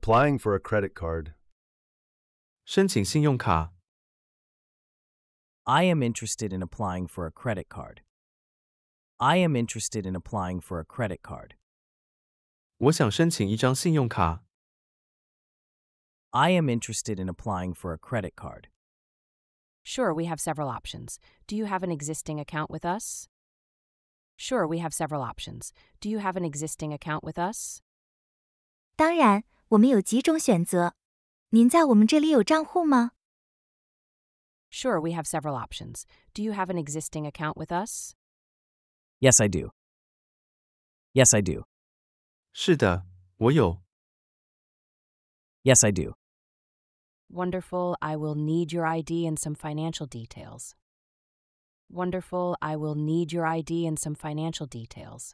Applying for a credit card. I am interested in applying for a credit card. I am interested in applying for a credit card. I am interested in applying for a credit card. Sure, we have several options. Do you have an existing account with us? Sure, we have several options. Do you have an existing account with us? 当然，我们有几种选择。您在我们这里有账户吗？Sure, we have several options. Do you have an existing account with us? Yes, I do. Yes, I do. 是的，我有。Yes, I do. Wonderful, I will need your ID and some financial details. Wonderful, I will need your ID and some financial details.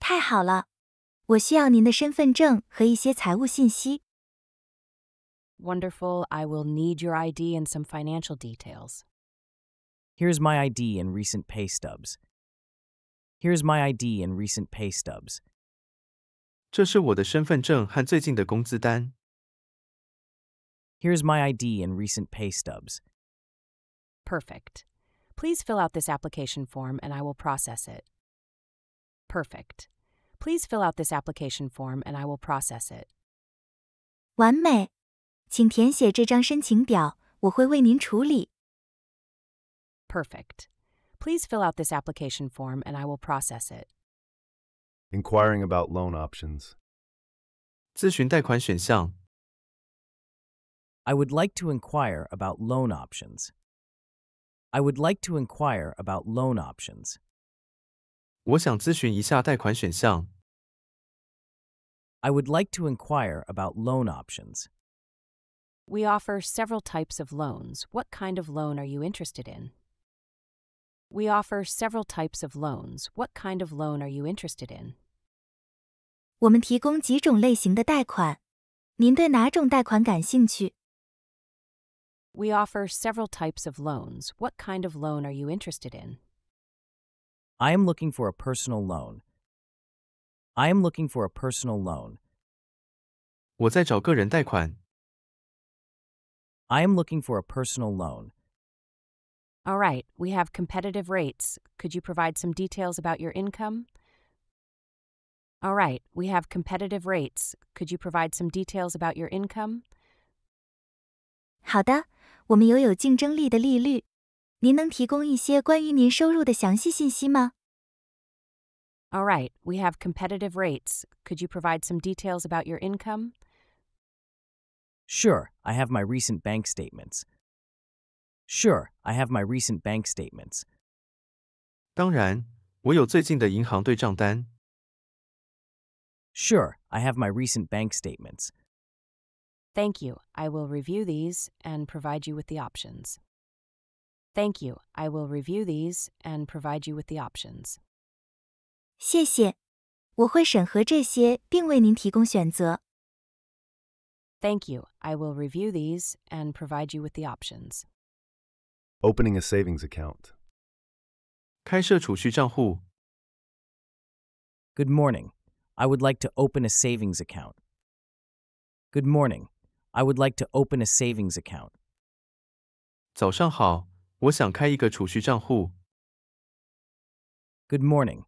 太好了，我需要您的身份证和一些财务信息。Wonderful. I will need your ID and some financial details. Here's my ID and recent pay stubs. Here's my ID and recent pay stubs. 这是我的身份证和最近的工资单。Here's my ID and recent pay stubs. Perfect. Please fill out this application form and I will process it. Perfect. Please fill out this application form and I will process it. 完美，请填写这张申请表，我会为您处理。Perfect. Please fill out this application form and I will process it. Inquiring about loan options. 咨询贷款选项。I would like to inquire about loan options. I would like to inquire about loan options. 我想咨询一下贷款选项。I would like to inquire about loan options. We offer several types of loans. What kind of loan are you interested in? We offer several types of loans. What kind of loan are you interested in? We offer several types of loans. What kind of loan are you interested in? I am looking for a personal loan, I am looking for a personal loan. I am looking for a personal loan. All right, we have competitive rates. Could you provide some details about your income? All right, we have competitive rates. Could you provide some details about your income? 好的，我们有有竞争力的利率。您能提供一些关于您收入的详细信息吗？all right, we have competitive rates. Could you provide some details about your income? Sure, I have my recent bank statements. Sure, I have my recent bank statements. Sure, I have my recent bank statements. Thank you. I will review these and provide you with the options. Thank you. I will review these and provide you with the options. 谢谢，我会审核这些并为您提供选择。Thank you. I will review these and provide you with the options. Opening a savings account. 开设储蓄账户。Good morning. I would like to open a savings account. Good morning. I would like to open a savings account. 早上好，我想开一个储蓄账户。Good morning.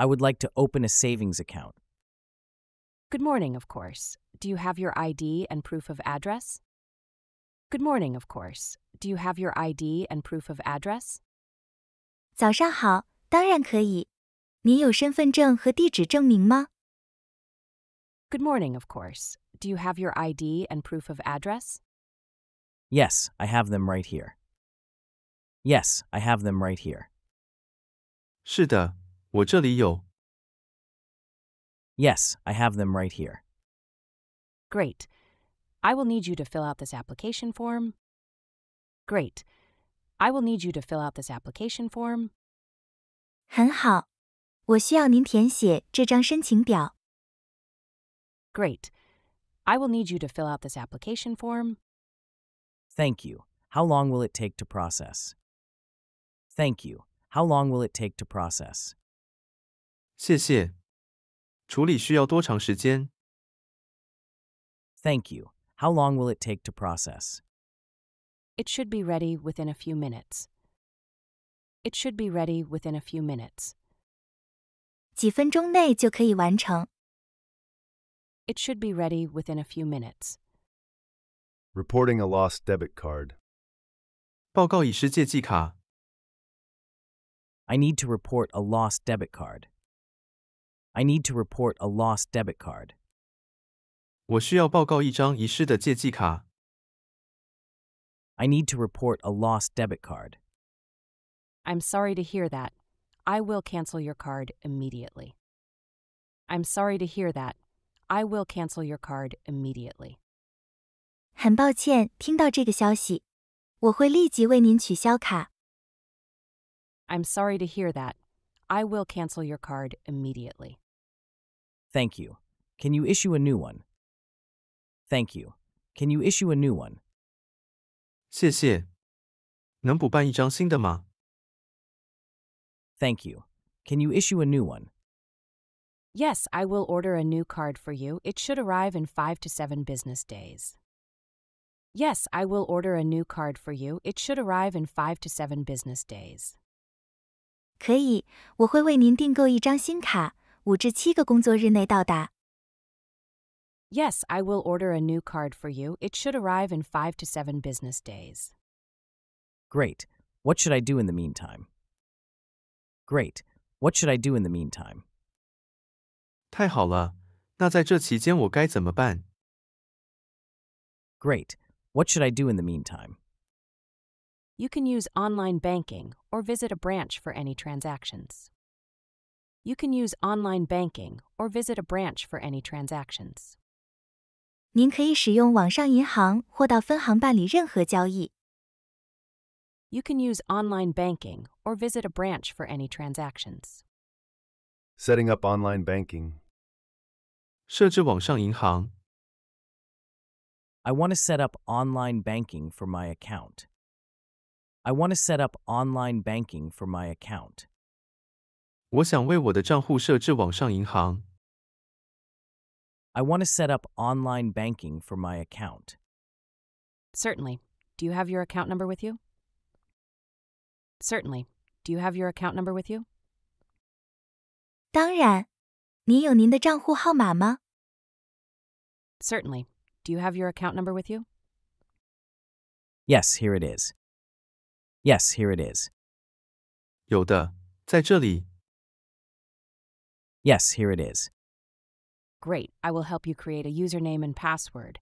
I would like to open a savings account. Good morning, of course. Do you have your ID and proof of address? Good morning, of course. Do you have your ID and proof of address? Good morning, of course. Do you have your ID and proof of address? Yes, I have them right here. Yes, I have them right here. 是的，Yes, I have them right here. Great. I will need you to fill out this application form. Great. I will need you to fill out this application form. Great, I will need you to fill out this application form. Thank you. How long will it take to process? Thank you. How long will it take to process? 谢谢。处理需要多长时间？Thank you. How long will it take to process? It should be ready within a few minutes. It should be ready within a few minutes. 几分钟内就可以完成。It should be ready within a few minutes. Reporting a lost debit card. 报告遗失借记卡。I need to report a lost debit card. I need to report a lost debit card. I need to report a lost debit card. I'm sorry to hear that. I will cancel your card immediately. I'm sorry to hear that. I will cancel your card immediately. 很抱歉听到这个消息，我会立即为您取消卡。I'm sorry to hear that. I will cancel your card immediately. Thank you. Can you issue a new one? Thank you. Can you issue a new one? Thank you. Can you issue a new one? Yes, I will order a new card for you. It should arrive in five to seven business days. Yes, I will order a new card for you. It should arrive in five to seven business days. 可以，我会为您订购一张新卡，五至七个工作日内到达。Yes, I will order a new card for you. It should arrive in five to seven business days. Great. What should I do in the meantime? Great. What should I do in the meantime? 太好了，那在这期间我该怎么办？Great. What should I do in the meantime? you can use online banking or visit a branch for any transactions. You can use online banking or visit a branch for any transactions. 您可以使用网上银行或到分行办理任何交易。You can use online banking or visit a branch for any transactions. Setting up online banking. 设置网上银行。I want to set up online banking for my account. I want to set up online banking for my account. I want to set up online banking for my account. Certainly. Do you have your account number with you? Certainly. Do you have your account number with you? Certainly, Do you have your account number with you? Yes, here it is. Yes, here it Yes, here it is. Great, I will help you create a username and password.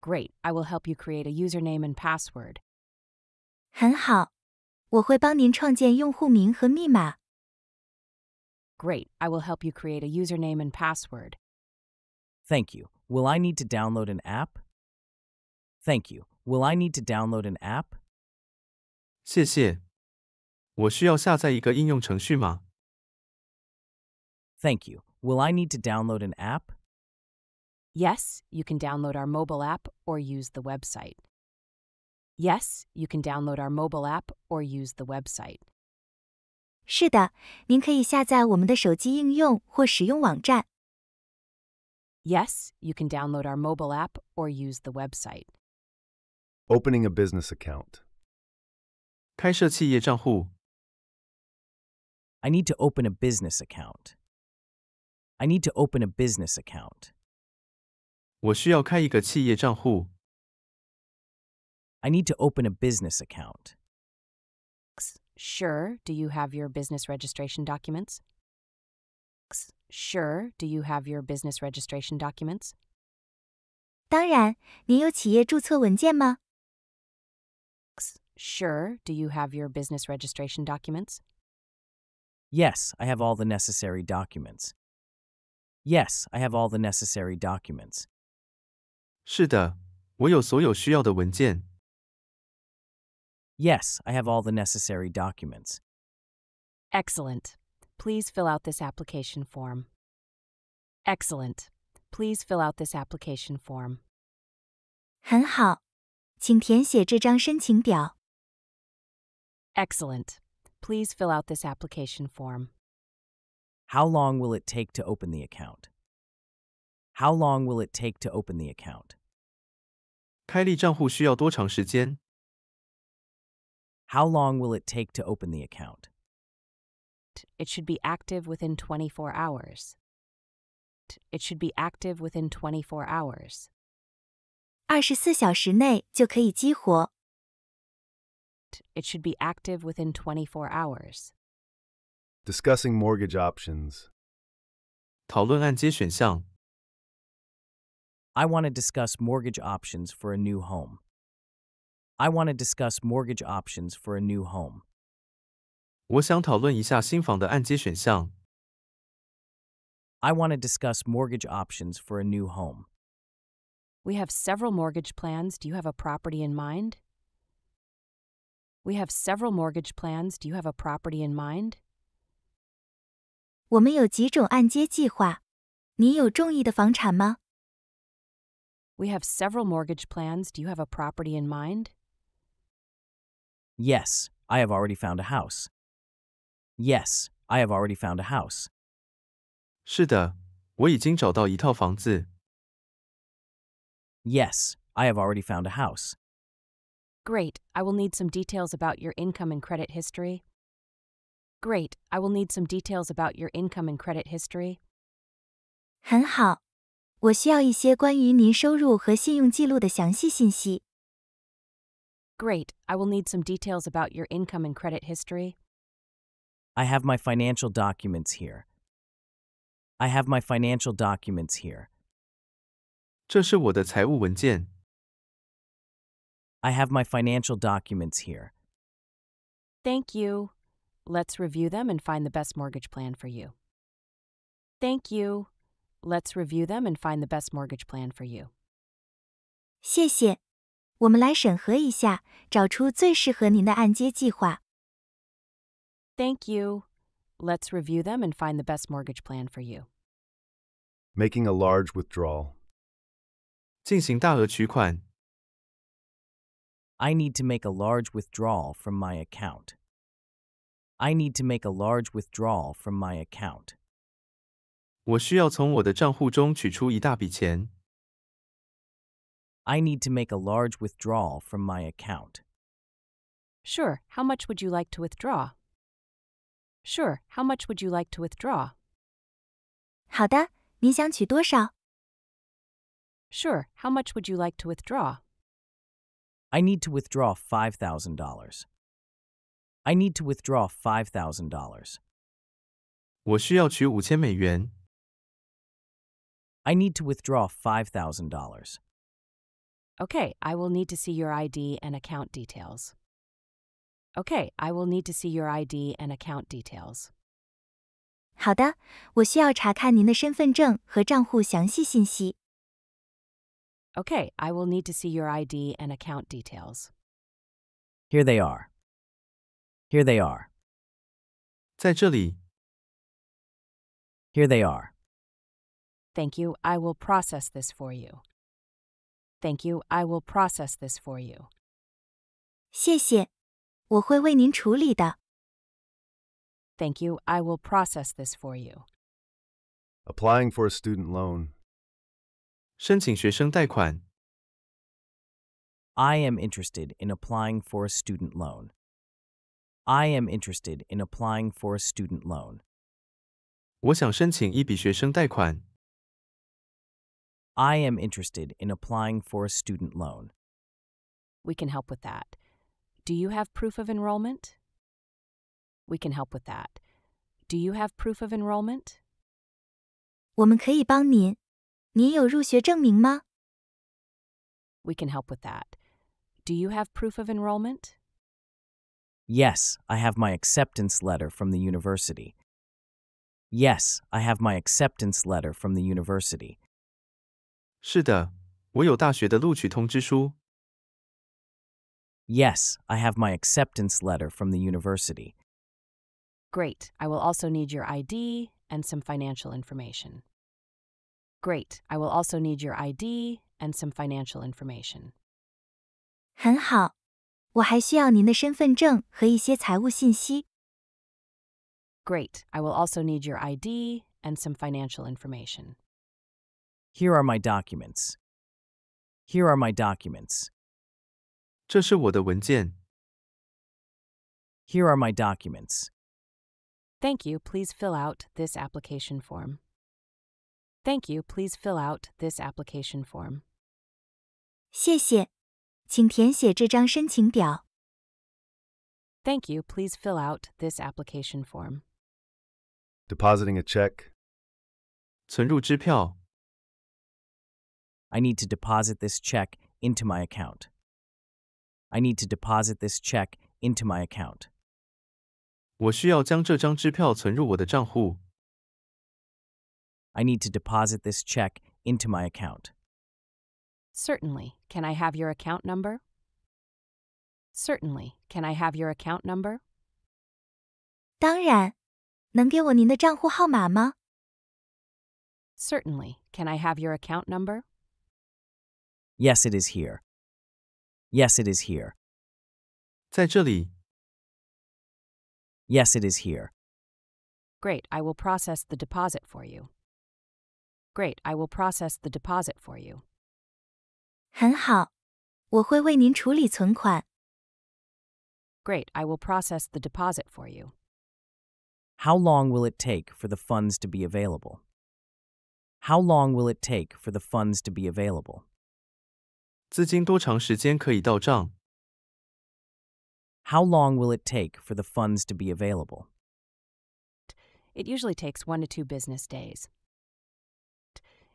Great, I will help you create a username and password. Great, I will help you create a username and password. Thank you. Will I need to download an app? Thank you. Will I need to download an app? 谢谢。我需要下载一个应用程序吗？Thank you. Will I need to download an app? Yes, you can download our mobile app or use the website. Yes, you can download our mobile app or use the website. 是的，您可以下载我们的手机应用或使用网站。Yes, you can download our mobile app or use the website. Opening a business account. 开设企业账户。I need to open a business account. I need to open a business account. 我需要开一个企业账户。I need to open a business account. Sure, do you have your business registration documents? Sure, do you have your business registration documents? 当然，您有企业注册文件吗？Sure. Do you have your business registration documents? Yes, I have all the necessary documents. Yes, I have all the necessary documents. 是的，我有所有需要的文件。Yes, I have all the necessary documents. Excellent. Please fill out this application form. Excellent. Please fill out this application form. 很好，请填写这张申请表。Excellent. Please fill out this application form. How long will it take to open the account? How long will it take to open the account? How long will it take to open the account? It should be active within 24 hours. It should be active within 24 hours. 24小时内就可以激活 it should be active within 24 hours. Discussing mortgage options. I want to discuss mortgage options for a new home. I want to discuss mortgage options for a new home. I want to discuss mortgage options for a new home. We have several mortgage plans. Do you have a property in mind? We have several mortgage plans. Do you have a property in mind? 我们有几种按揭计划。你有中意的房产吗？We have several mortgage plans. Do you have a property in mind? Yes, I have already found a house. Yes, I have already found a house. 是的，我已经找到一套房子。Yes, I have already found a house. Great, I will need some details about your income and credit history. Great, I will need some details about your income and credit history. 很好，我需要一些关于您收入和信用记录的详细信息。Great, I will need some details about your income and credit history. I have my financial documents here. I have my financial documents here. 这是我的财务文件。I have my financial documents here. Thank you. Let's review them and find the best mortgage plan for you. Thank you. Let's review them and find the best mortgage plan for you. 谢谢，我们来审核一下，找出最适合您的按揭计划。Thank you. Let's review them and find the best mortgage plan for you. Making a large withdrawal. 进行大额取款 I need to make a large withdrawal from my account. I need to make a large withdrawal from my account. I need to make a large withdrawal from my account. Sure, how much would you like to withdraw? Sure, how much would you like to withdraw? 好的，您想取多少？Sure, how much would you like to withdraw? I need to withdraw $5,000. I need to withdraw $5,000. dollars I need to withdraw $5,000. Okay, I will need to see your ID and account details. Okay, I will need to see your ID and account details. 好的，我需要查看您的身份证和账户详细信息。Okay, I will need to see your ID and account details. Here they are. Here they are. Here they are. Thank you. I will process this for you. Thank you. I will process this for you. Thank you. I will process this for you. Applying for a student loan. 申请学生贷款。I am interested in applying for a student loan. I am interested in applying for a student loan. 我想申请一笔学生贷款。I am interested in applying for a student loan. We can help with that. Do you have proof of enrollment? We can help with that. Do you have proof of enrollment? 我们可以帮您。你有入学证明吗？We can help with that. Do you have proof of enrollment? Yes, I have my acceptance letter from the university. Yes, I have my acceptance letter from the university. 是的，我有大学的录取通知书。Yes, I have my acceptance letter from the university. Great. I will also need your ID and some financial information. Great. I will also need your ID and some financial information. 很好，我还需要您的身份证和一些财务信息。Great. I will also need your ID and some financial information. Here are my documents. Here are my documents. 这是我的文件。Here are my documents. Thank you. Please fill out this application form. Thank you. Please fill out this application form. Thank you. Please fill out this application form. Depositing a check. I need to deposit this check into my account. I need to deposit this check into my account. 我需要将这张支票存入我的账户。I need to deposit this check into my account. Certainly. Can I have your account number? Certainly. Can I have your account number? Certainly, Can I have your account number? Yes, it is here. Yes, it is here. 在这里。Yes, it is here. Great. I will process the deposit for you. Great, I will process the deposit for you. 很好，我会为您处理存款。Great, I will process the deposit for you. How long will it take for the funds to be available? How long will it take for the funds to be available? 资金多长时间可以到账? How long will it take for the funds to be available? It usually takes one to two business days.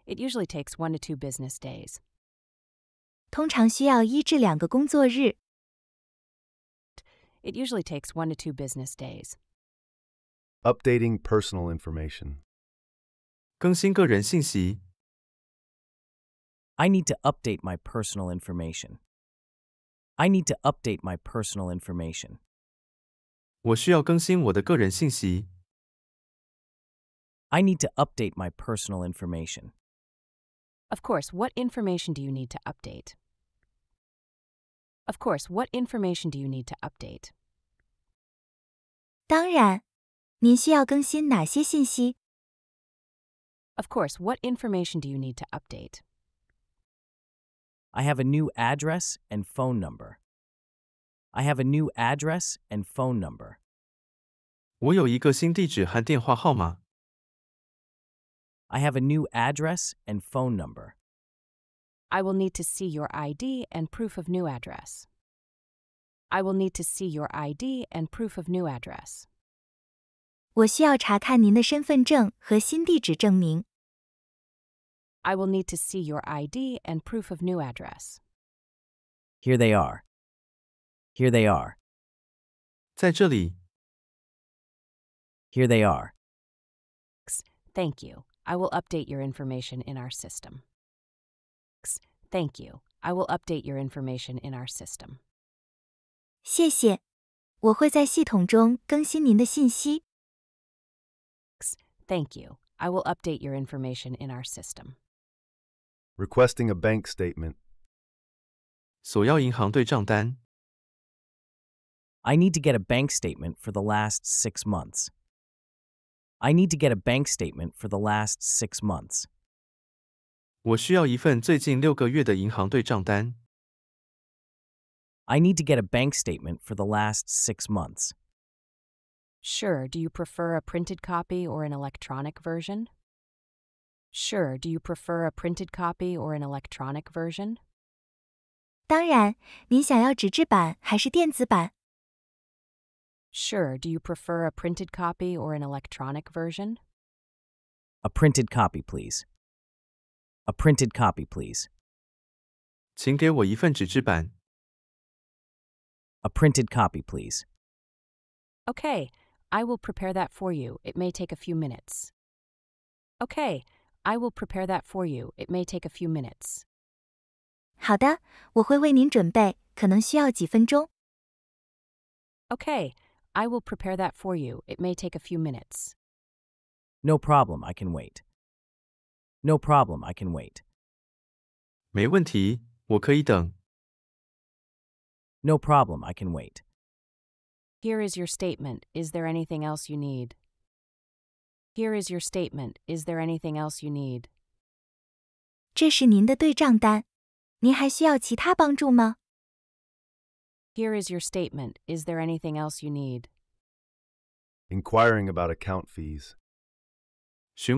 It usually takes one to two business days. It usually takes one to two business days. Updating personal information. I need to update my personal information. I need to update my personal information. I need to update my personal information. Of course, what information do you need to update? Of course, what information do you need to update? Of course, what information do you need to update? I have a new address and phone number. I have a new address and phone number. 我有一个新地址和电话号码。I have a new address and phone number. I will need to see your ID and proof of new address. I will need to see your ID and proof of new address. I will need to see your ID and proof of new address. Here they are. Here they are. Here they are. Thank you. I will update your information in our system. Thank you. I will update your information in our system. 谢谢，我会在系统中更新您的信息。Thank you. I will update your information in our system. Requesting a bank statement. 索要银行对账单。I need to get a bank statement for the last six months. I need to get a bank statement for the last six months. I need to get a bank statement for the last six months. Sure, do you prefer a printed copy or an electronic version? Sure, do you prefer a printed copy or an electronic version? 当然，您想要纸质版还是电子版？Sure, do you prefer a printed copy or an electronic version? A printed copy, please. A printed copy, please. A printed copy, please. Okay, I will prepare that for you. It may take a few minutes. Okay, I will prepare that for you. It may take a few minutes. 好的，我会为您准备，可能需要几分钟。Okay. I will prepare that for you. It may take a few minutes. No problem, I can wait. No problem, I can wait. No problem, I can wait. Here is your statement. Is there anything else you need? Here is your statement. Is there anything else you need? 这是您的对账单。您还需要其他帮助吗？here is your statement. Is there anything else you need? Inquiring about account fees. I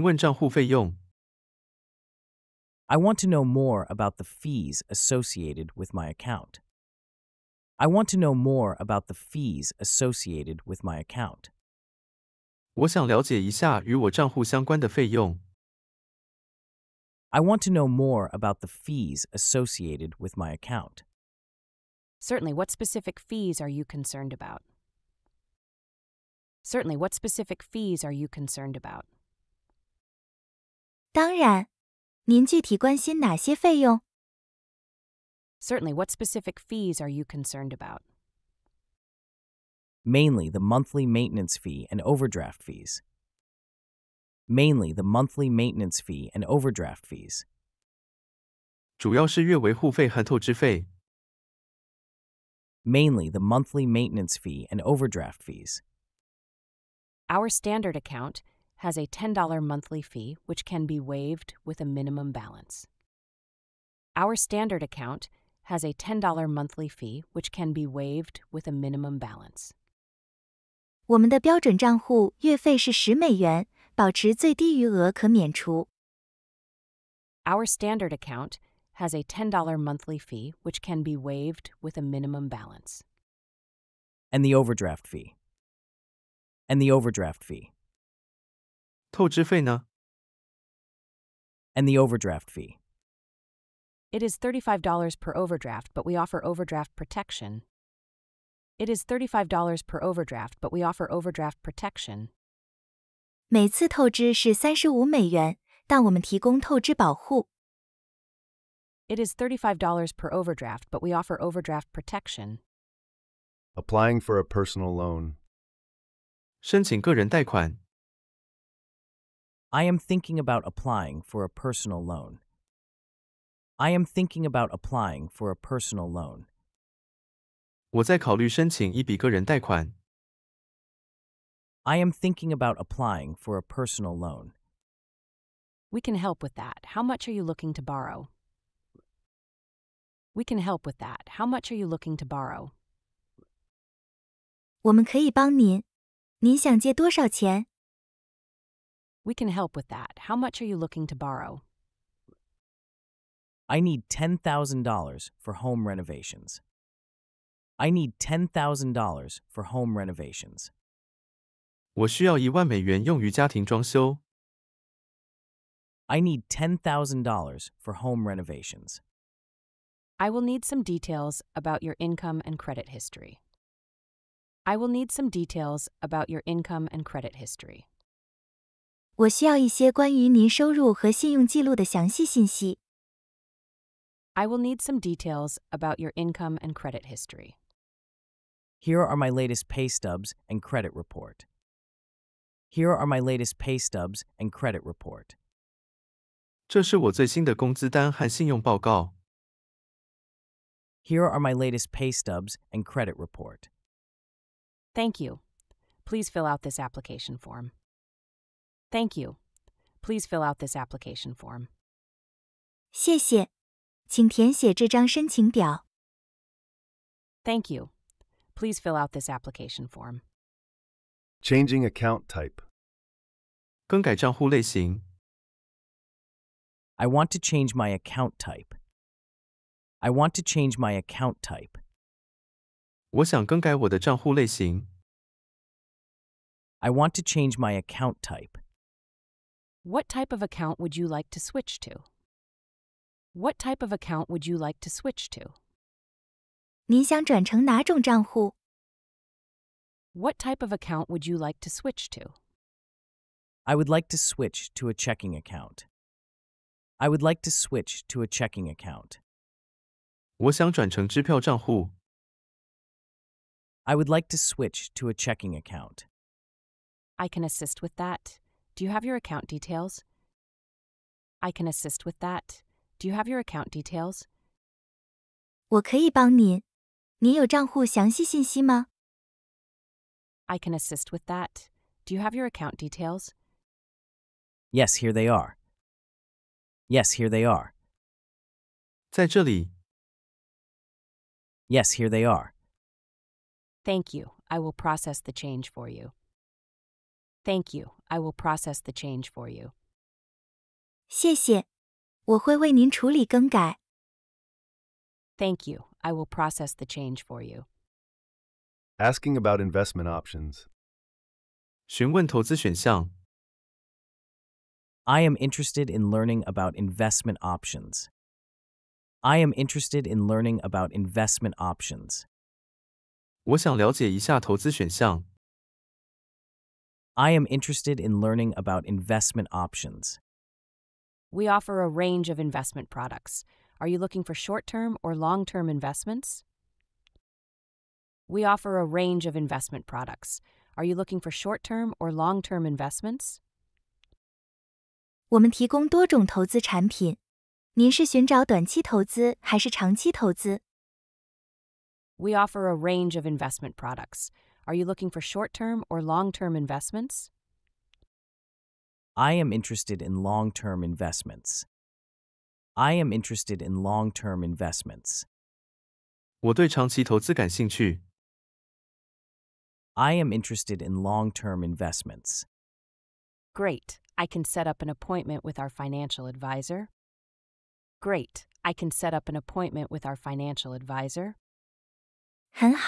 want to know more about the fees associated with my account. I want to know more about the fees associated with my account. want to know more about the fees associated with my account. Certainly, what specific fees are you concerned about? Certainly, what specific fees are you concerned about? Certainly, what specific fees are you concerned about? Mainly the monthly maintenance fee and overdraft fees. Mainly the monthly maintenance fee and overdraft fees. 主要是月维护费和透支费。mainly the monthly maintenance fee and overdraft fees. Our standard account has a $10 monthly fee, which can be waived with a minimum balance. Our standard account has a $10 monthly fee, which can be waived with a minimum balance. 我们的标准账户月费是十美元，保持最低余额可免除。Our standard account has a $10 monthly fee, which can be waived with a minimum balance. And the overdraft fee. And the overdraft fee. 透支费呢? And the overdraft fee. It is $35 per overdraft, but we offer overdraft protection. It is $35 per overdraft, but we offer overdraft protection. It is $35 per overdraft, but we offer overdraft protection. Applying for a personal loan. I am thinking about applying for a personal loan. I am thinking about applying for a personal loan. I am thinking about applying for a personal loan. We can help with that. How much are you looking to borrow? We can help with that. How much are you looking to borrow? We can help with that. How much are you looking to borrow? I need $10,000 for home renovations. I need $10,000 for home renovations. 我需要一万美元用于家庭装修。I need $10,000 for home renovations. I will need some details about your income and credit history. I will need some details about your income and credit history. 我需要一些关于您收入和信用记录的详细信息。I will need some details about your income and credit history. Here are my latest pay stubs and credit report. Here are my latest pay stubs and credit report. 这是我最新的工资单和信用报告。here are my latest pay stubs and credit report. Thank you. Please fill out this application form. Thank you. Please fill out this application form. Thank you. Please fill out this application form. Changing account type. I want to change my account type. I want to change my account type. I want to change my account type. What type of account would you like to switch to? What type of account would you like to switch to? What type of account would you like to switch to? I would like to switch to a checking account. I would like to switch to a checking account. 我想转成支票账户。I would like to switch to a checking account. I can assist with that. Do you have your account details? I can assist with that. Do you have your account details? 我可以帮您。您有账户详细信息吗？I can assist with that. Do you have your account details? Yes, here they are. Yes, here they are. 在这里。Yes, here they are. Thank you. I will process the change for you. Thank you. I will process the change for you. 谢谢，我会为您处理更改。Thank you. I will process the change for you. Asking about investment options. I am interested in learning about investment options. I am interested in learning about investment options. 我想了解一下投资选项。I am interested in learning about investment options. We offer a range of investment products. Are you looking for short term or long term investments? We offer a range of investment products. Are you looking for short term or long term investments? 我们提供多种投资产品。您是寻找短期投资还是长期投资？We offer a range of investment products. Are you looking for short-term or long-term investments? I am interested in long-term investments. I am interested in long-term investments. I am interested in long-term investments. Great. I can set up an appointment with our financial advisor. Great. I can set up an appointment with our financial advisor. Great,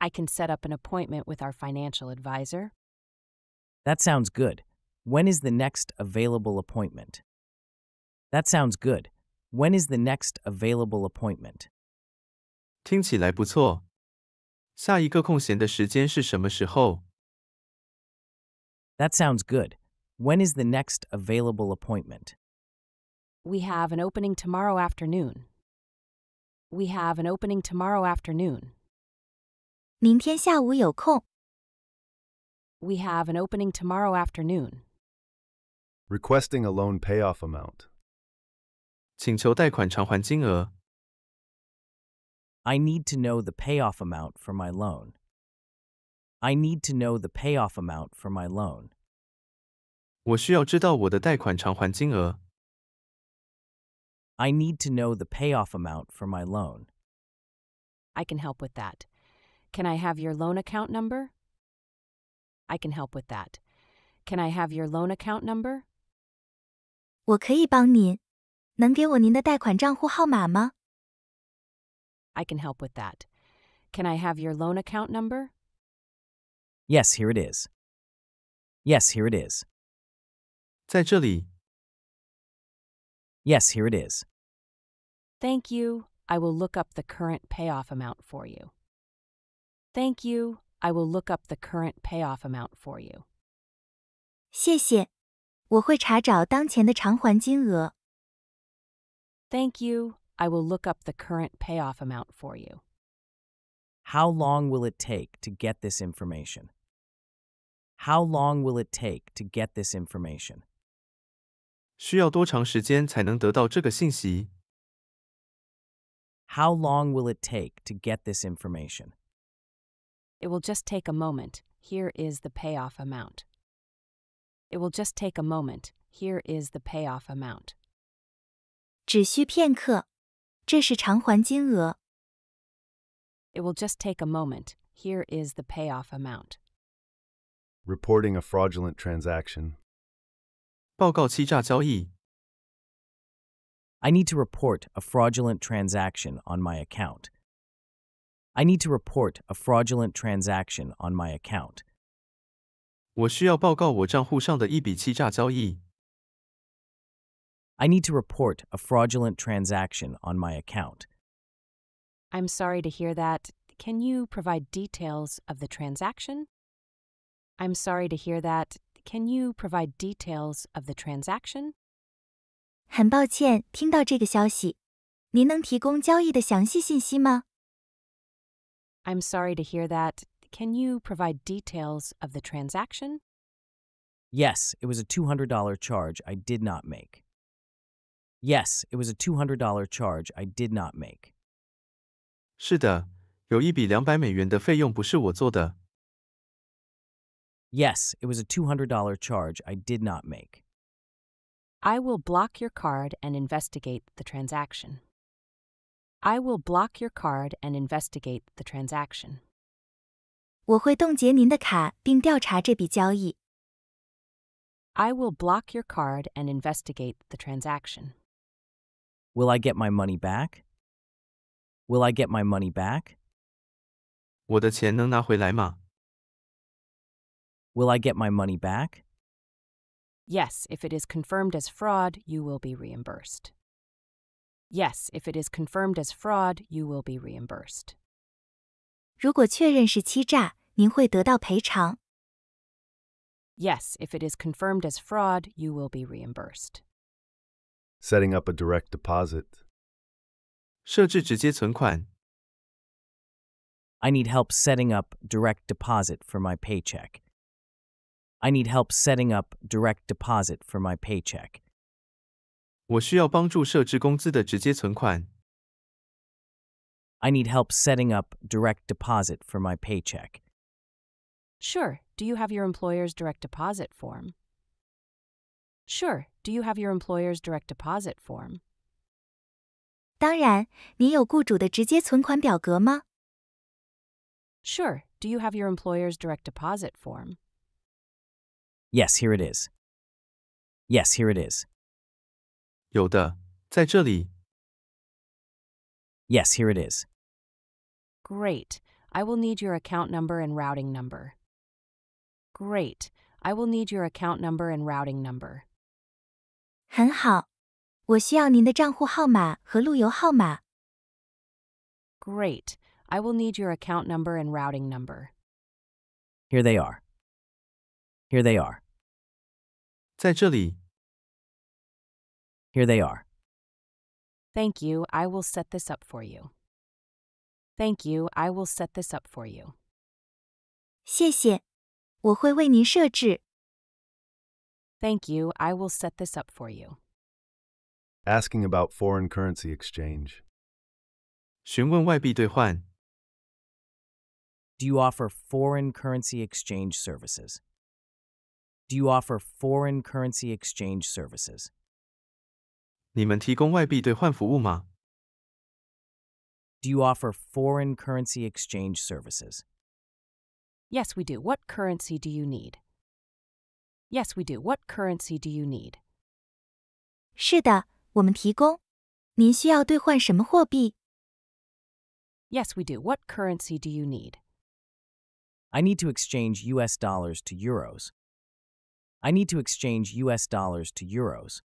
I can set up an appointment with our financial advisor. That sounds good. When is the next available appointment? That sounds good. When is the next available appointment? 听起来不错。下一个空闲的时间是什么时候？that sounds good. When is the next available appointment? We have an opening tomorrow afternoon. We have an opening tomorrow afternoon. We have an opening tomorrow afternoon. Requesting a loan payoff amount. I need to know the payoff amount for my loan. I need to know the payoff amount for my loan. I need to know the payoff amount for my loan. I can help with that. Can I have your loan account number? I can help with that. Can I have your loan account number? I can help with that. Can I have your loan account number? Yes, here it is. Yes, here it Yes, here it is. Thank you. I will look up the current payoff amount for you. Thank you. I will look up the current payoff amount for you. 谢谢，我会查找当前的偿还金额。Thank you. I will look up the current payoff amount for you. How long will it take to get this information? How long will it take to get this information? How long will it take to get this information? It will just take a moment. Here is the payoff amount. It will just take a moment. Here is the payoff amount. 只需片刻，这是偿还金额。It will just take a moment. Here is the payoff amount. Reporting a fraudulent transaction. I need to report a fraudulent transaction on my account. I need to report a fraudulent transaction on my account. 我需要报告我账户上的一笔欺诈交易。I need to report a fraudulent transaction on my account. I'm sorry to hear that. Can you provide details of the transaction? I'm sorry to hear that. Can you provide details of the transaction? 很抱歉听到这个消息。您能提供交易的详细信息吗？I'm sorry to hear that. Can you provide details of the transaction? Yes, it was a $200 charge I did not make. Yes, it was a $200 charge I did not make. 是的，有一笔两百美元的费用不是我做的，Yes, it was a $200 charge I did not make. I will block your card and investigate the transaction. I will block your card and investigate the transaction. I will block your card and investigate the transaction. Will I get my money back? Will I get my money back? 我的钱能拿回来吗？Will I get my money back? Yes, if it is confirmed as fraud, you will be reimbursed. Yes, if it is confirmed as fraud, you will be reimbursed. Yes, if it is confirmed as fraud, you will be reimbursed. Setting up a direct deposit. I need help setting up direct deposit for my paycheck. I need help setting up direct deposit for my paycheck. I need help setting up direct deposit for my paycheck. Sure. Do you have your employer's direct deposit form? Sure. Do you have your employer's direct deposit form? Sure. Do you have your employer's direct deposit form? Yes, here it is. Yes, here it Yes, here it is. Great. I will need your account number and routing number. Great. I will need your account number and routing number. 很好，我需要您的账户号码和路由号码。Great. I will need your account number and routing number. Here they are. Here they are. Here they are. Thank you, I will set this up for you. Thank you, I will set this up for you. Thank you, I will set this up for you. Asking about foreign currency exchange. Do you offer foreign currency exchange services? Do you offer foreign currency exchange services? Do you offer foreign currency exchange services? Yes, we do. What currency do you need? Yes, we do. What currency do you need? Yes, we do. What currency do you need? I need to exchange US dollars to euros. I need to exchange US dollars to euros.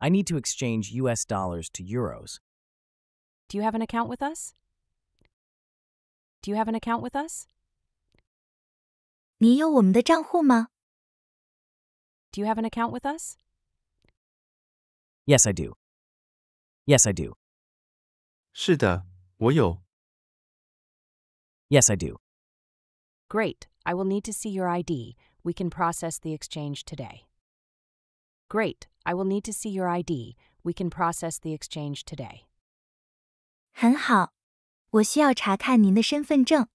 I need to exchange US dollars to euros. Do you have an account with us? Do you have an account with us? Do you have an account with us? Yes, I do. Yes, I do. Yes, I do. Great, I will need to see your ID. We can process the exchange today. Great, I will need to see your ID. We can process the exchange today. 很好，我需要查看您的身份证。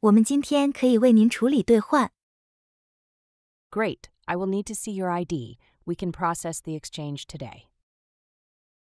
我们今天可以为您处理兑换。Great, I will need to see your ID. We can process the exchange today.